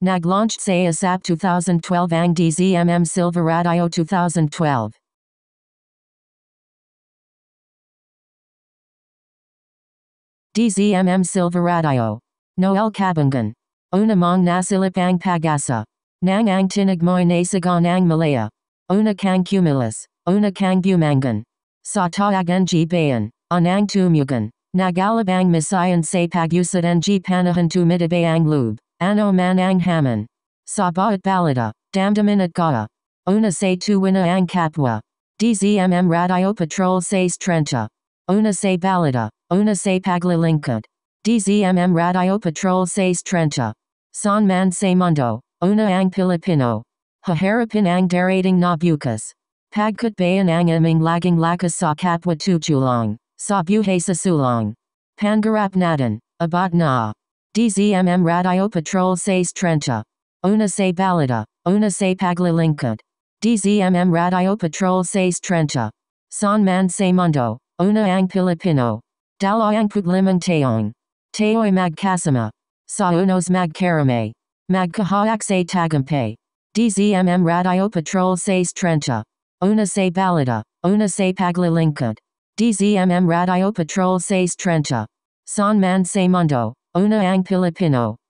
NAG launched SEA ASAP 2012 ANG DZMM Silverado 2012. DZMM Silverado. Noel Kabangan. Unamong Nasilip Ang Pagasa. Nang Ang Tinagmoy Nasagon Ang Malaya. Una Kang Cumulus. Una Kang Bumangan. Sata NG Bayan. Anang Tumugan. Nagalabang Misayan Sa Pagusad NG Panahan ang Lube. Ano manang haman. Sabaat balada. Damdamin at gata. Una se tuwina ang kapwa. DZMM radio patrol says trenta. Una se balada. Una se paglilingkod. DZMM radio patrol says trenta. San man se mundo. Una ang Pilipino. Haharapin ang derating nabukas. Pagkut bayan ang aming laging lakas sa kapwa tuchulong. Sa buhay sa sulong. Pangarap natin. Abat na. DZMM Radio Patrol says Trenta. Una se balada, una se paglilincut. DZMM Radio Patrol says Trenta. San man se mundo, una ang Pilipino. daloy ang putlimang taong. Taoy magkasama. Sa unos magkarame. Magkahayak sa tagampe. DZMM Radio Patrol says Trenta. Una se balada, una se paglilincut. DZMM Radio Patrol says Trenta. San man se mundo, Una ang Pilipino